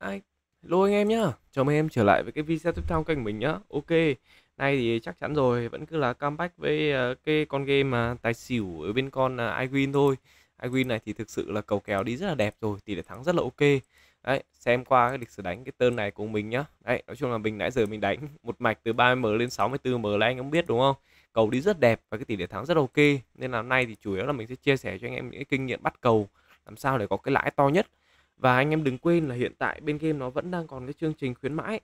Đấy. Hello anh em nhá, chào mừng em trở lại với cái video tiếp theo kênh mình nhá Ok, nay thì chắc chắn rồi, vẫn cứ là comeback với ờ, cái con game mà tài xỉu ở bên con ờ, iWin thôi iWin này thì thực sự là cầu kèo đi rất là đẹp rồi, tỷ lệ thắng rất là ok Đấy, xem qua cái lịch sử đánh cái tên này của mình nhá Đấy, nói chung là mình nãy giờ mình đánh một mạch từ 30M lên 64M là anh em biết đúng không Cầu đi rất đẹp và cái tỷ lệ thắng rất là ok Nên là nay thì chủ yếu là mình sẽ chia sẻ cho anh em những cái kinh nghiệm bắt cầu Làm sao để có cái lãi to nhất và anh em đừng quên là hiện tại bên game nó vẫn đang còn cái chương trình khuyến mãi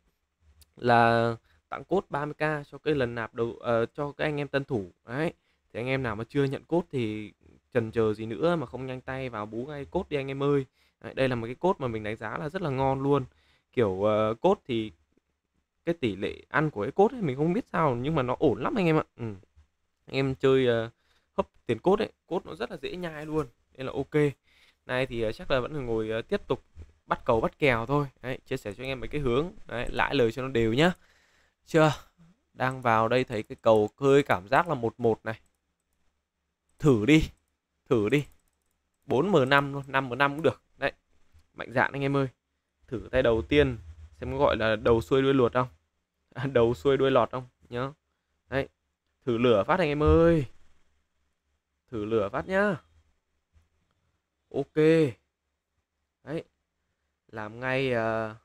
là tặng cốt 30k cho cái lần nạp đầu uh, cho các anh em tân thủ đấy thì anh em nào mà chưa nhận cốt thì chần chờ gì nữa mà không nhanh tay vào bú ngay cốt đi anh em ơi đấy, đây là một cái cốt mà mình đánh giá là rất là ngon luôn kiểu uh, cốt thì cái tỷ lệ ăn của cái cốt ấy, mình không biết sao nhưng mà nó ổn lắm anh em ạ ừ. anh em chơi uh, hấp tiền cốt ấy cốt nó rất là dễ nhai luôn nên là ok nay thì ờ, chắc là vẫn ngồi ờ, tiếp tục bắt cầu bắt kèo thôi đấy, chia sẻ cho anh em mấy cái hướng đấy, lãi lời cho nó đều nhá chưa đang vào đây thấy cái cầu hơi cảm giác là một một này thử đi thử đi 4 m 5 luôn 5 m 5 cũng được đấy mạnh dạn anh em ơi thử tay đầu tiên xem có gọi là đầu xuôi đuôi luột không à, đầu xuôi đuôi lọt không nhớ đấy thử lửa phát anh em ơi thử lửa phát nhá ok đấy làm ngay uh,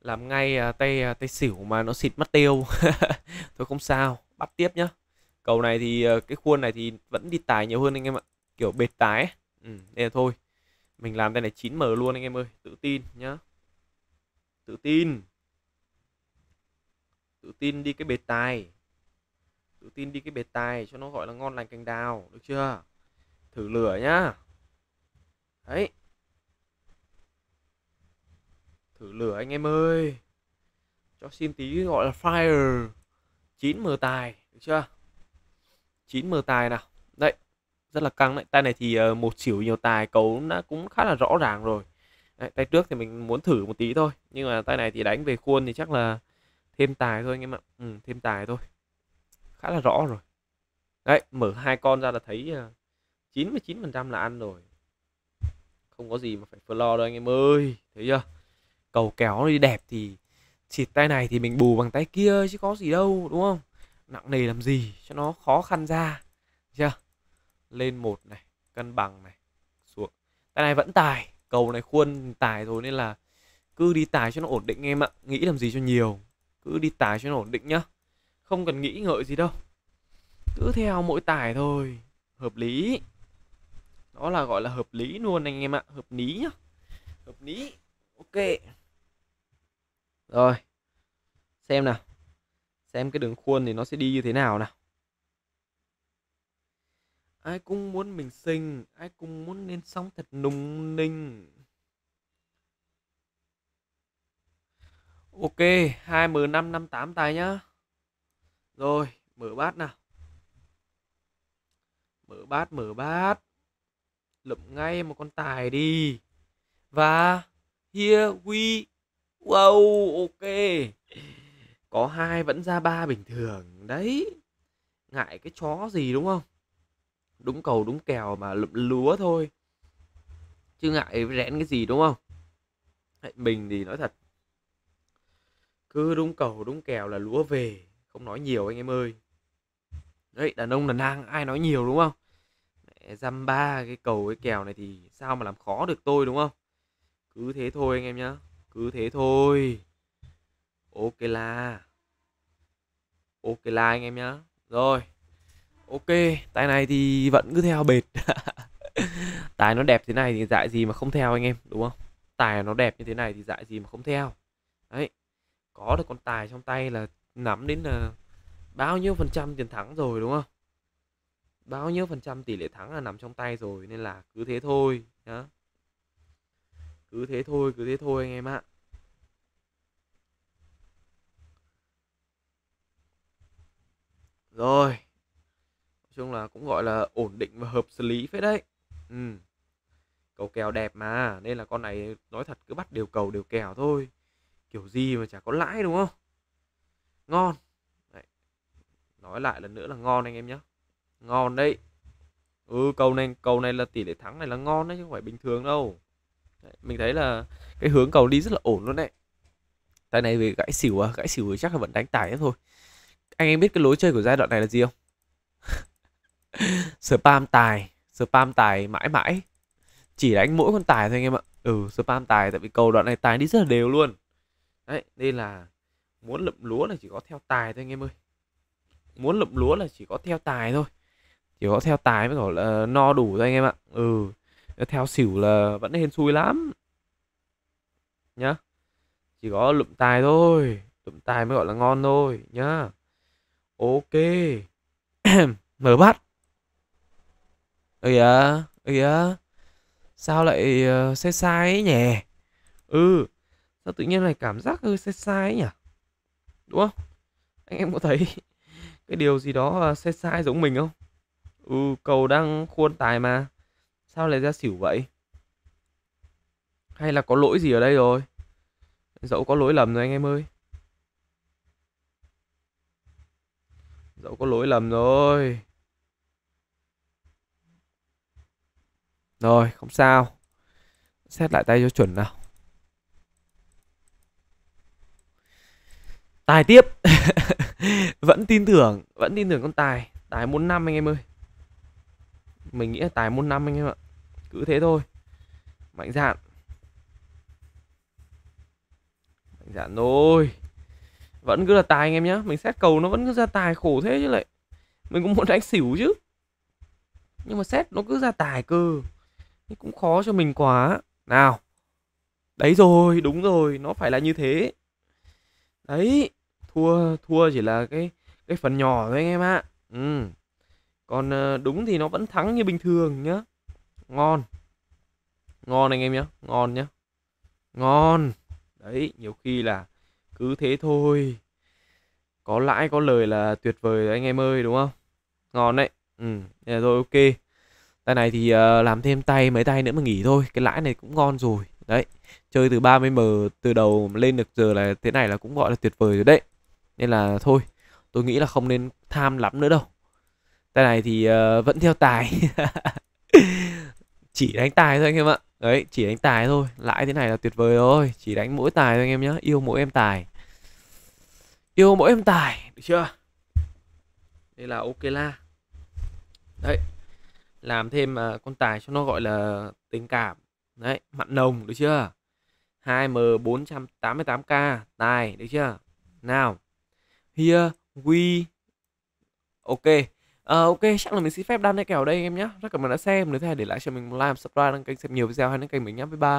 làm ngay uh, tay uh, tay xỉu mà nó xịt mắt tiêu thôi không sao bắt tiếp nhá cầu này thì uh, cái khuôn này thì vẫn đi tài nhiều hơn anh em ạ kiểu bệt tái ấy. ừ, đây là thôi mình làm tay này 9m luôn anh em ơi tự tin nhá tự tin tự tin đi cái bệt tài tự tin đi cái bệt tài cho nó gọi là ngon lành cành đào được chưa thử lửa nhá đấy thử lửa anh em ơi cho xin tí gọi là fire 9 mờ tài được chưa 9 mờ tài nào đấy rất là căng đấy tay này thì ờ, một xỉu nhiều tài cấu nó cũng khá là rõ ràng rồi đấy, tay trước thì mình muốn thử một tí thôi nhưng mà tay này thì đánh về khuôn thì chắc là thêm tài thôi anh em ạ ừ, thêm tài thôi khá là rõ rồi đấy mở hai con ra là thấy ờ, 99% là ăn rồi không có gì mà phải lo đâu anh em ơi thấy chưa cầu kéo đi đẹp thì xịt tay này thì mình bù bằng tay kia chứ có gì đâu đúng không nặng nề làm gì cho nó khó khăn ra chưa lên một này cân bằng này xuống tay này vẫn tài cầu này khuôn tài rồi nên là cứ đi tài cho nó ổn định em ạ nghĩ làm gì cho nhiều cứ đi tài cho nó ổn định nhá không cần nghĩ ngợi gì đâu cứ theo mỗi tài thôi hợp lý đó là gọi là hợp lý luôn anh em ạ hợp lý nhá hợp lý ok rồi xem nào xem cái đường khuôn thì nó sẽ đi như thế nào nào ai cũng muốn mình sinh, ai cũng muốn nên sống thật nung ninh ok hai m năm năm tám tài nhá rồi mở bát nào mở bát mở bát lượm ngay một con tài đi và here we wow ok có hai vẫn ra ba bình thường đấy ngại cái chó gì đúng không đúng cầu đúng kèo mà lụm lúa thôi chứ ngại rẽn cái gì đúng không Hạnh mình thì nói thật cứ đúng cầu đúng kèo là lúa về không nói nhiều anh em ơi đấy đàn ông đàn nang ai nói nhiều đúng không cái dăm ba cái cầu cái kèo này thì sao mà làm khó được tôi đúng không cứ thế thôi anh em nhá cứ thế thôi ok là ok là anh em nhá rồi ok tài này thì vẫn cứ theo bệt tài nó đẹp thế này thì dại gì mà không theo anh em đúng không tài nó đẹp như thế này thì dại gì mà không theo đấy có được con tài trong tay là nắm đến là ờ, bao nhiêu phần trăm tiền thắng rồi đúng không bao nhiêu phần trăm tỷ lệ thắng là nằm trong tay rồi nên là cứ thế thôi nhá cứ thế thôi cứ thế thôi anh em ạ rồi nói chung là cũng gọi là ổn định và hợp xử lý phết đấy ừ. cầu kèo đẹp mà nên là con này nói thật cứ bắt đều cầu đều kèo thôi kiểu gì mà chả có lãi đúng không ngon đấy. nói lại lần nữa là ngon anh em nhé ngon đấy ừ cầu này cầu này là tỷ lệ thắng này là ngon đấy chứ không phải bình thường đâu đấy, mình thấy là cái hướng cầu đi rất là ổn luôn đấy tại này về gãy xỉu à gãy xỉu chắc là vẫn đánh tải thôi anh em biết cái lối chơi của giai đoạn này là gì không spam tài spam tài mãi mãi chỉ đánh mỗi con tài thôi anh em ạ ừ spam tài tại vì cầu đoạn này tài đi rất là đều luôn đấy nên là muốn lụm lúa là chỉ có theo tài thôi anh em ơi muốn lụm lúa là chỉ có theo tài thôi chỉ có theo tài mới gọi là ờ, no đủ thôi anh em ạ ừ theo xỉu là vẫn hên xui lắm nhá chỉ có lụm tài thôi lụm tài mới gọi là ngon thôi nhá ok mở bắt ừ kìa ừ kìa sao lại uh, sai sai ấy nhỉ ừ sao tự nhiên lại cảm giác hơi sai sai ấy nhỉ đúng không anh em có thấy cái điều gì đó ờ, sai sai giống mình không Ừ, cầu đang khuôn tài mà. Sao lại ra xỉu vậy? Hay là có lỗi gì ở đây rồi? Dẫu có lỗi lầm rồi anh em ơi. Dẫu có lỗi lầm rồi. Rồi, không sao. Xét lại tay cho chuẩn nào. Tài tiếp. vẫn tin tưởng, vẫn tin tưởng con Tài. Tài muốn năm anh em ơi mình nghĩ là tài môn năm anh em ạ cứ thế thôi mạnh dạn mạnh dạn thôi vẫn cứ là tài anh em nhá, mình xét cầu nó vẫn cứ ra tài khổ thế chứ lại mình cũng muốn đánh xỉu chứ nhưng mà xét nó cứ ra tài cơ nhưng cũng khó cho mình quá nào đấy rồi đúng rồi nó phải là như thế đấy thua thua chỉ là cái cái phần nhỏ thôi anh em ạ ừ còn ờ, đúng thì nó vẫn thắng như bình thường nhá ngon ngon anh em nhá ngon nhá ngon đấy nhiều khi là cứ thế thôi có lãi có lời là tuyệt vời anh em ơi đúng không ngon đấy ừ rồi ok tay này thì uh, làm thêm tay mấy tay nữa mà nghỉ thôi cái lãi này cũng ngon rồi đấy chơi từ 30 m từ đầu lên được giờ là thế này là cũng gọi là tuyệt vời rồi đấy nên là thôi tôi nghĩ là không nên tham lắm nữa đâu tay này thì uh, vẫn theo tài chỉ đánh tài thôi anh em ạ đấy chỉ đánh tài thôi lãi thế này là tuyệt vời rồi chỉ đánh mỗi tài thôi anh em nhé yêu mỗi em tài yêu mỗi em tài được chưa đây là ok la đấy làm thêm uh, con tài cho nó gọi là tình cảm đấy mặn nồng được chưa 2m 488k tài được chưa nào here we ok Ờ ok, chắc là mình xin phép đăng cái kèo đây em nhé. Rất cảm ơn đã xem, nếu thấy để lại cho mình một like, subscribe, đăng kênh xem nhiều video hay đăng kênh mình nhé. Bye bye.